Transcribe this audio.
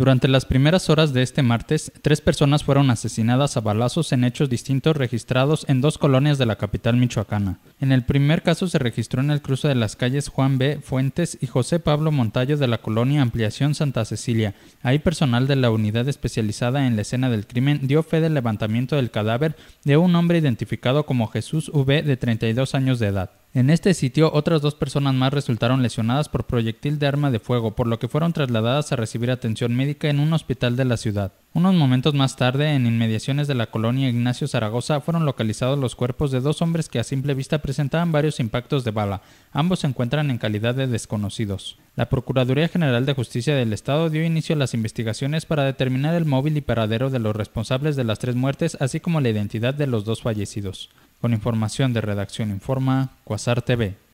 Durante las primeras horas de este martes, tres personas fueron asesinadas a balazos en hechos distintos registrados en dos colonias de la capital michoacana. En el primer caso se registró en el cruce de las calles Juan B. Fuentes y José Pablo Montayo de la colonia Ampliación Santa Cecilia. Ahí personal de la unidad especializada en la escena del crimen dio fe del levantamiento del cadáver de un hombre identificado como Jesús V. de 32 años de edad. En este sitio, otras dos personas más resultaron lesionadas por proyectil de arma de fuego, por lo que fueron trasladadas a recibir atención médica en un hospital de la ciudad. Unos momentos más tarde, en inmediaciones de la colonia Ignacio Zaragoza, fueron localizados los cuerpos de dos hombres que a simple vista presentaban varios impactos de bala. Ambos se encuentran en calidad de desconocidos. La Procuraduría General de Justicia del Estado dio inicio a las investigaciones para determinar el móvil y paradero de los responsables de las tres muertes, así como la identidad de los dos fallecidos. Con información de Redacción Informa, Quasar TV.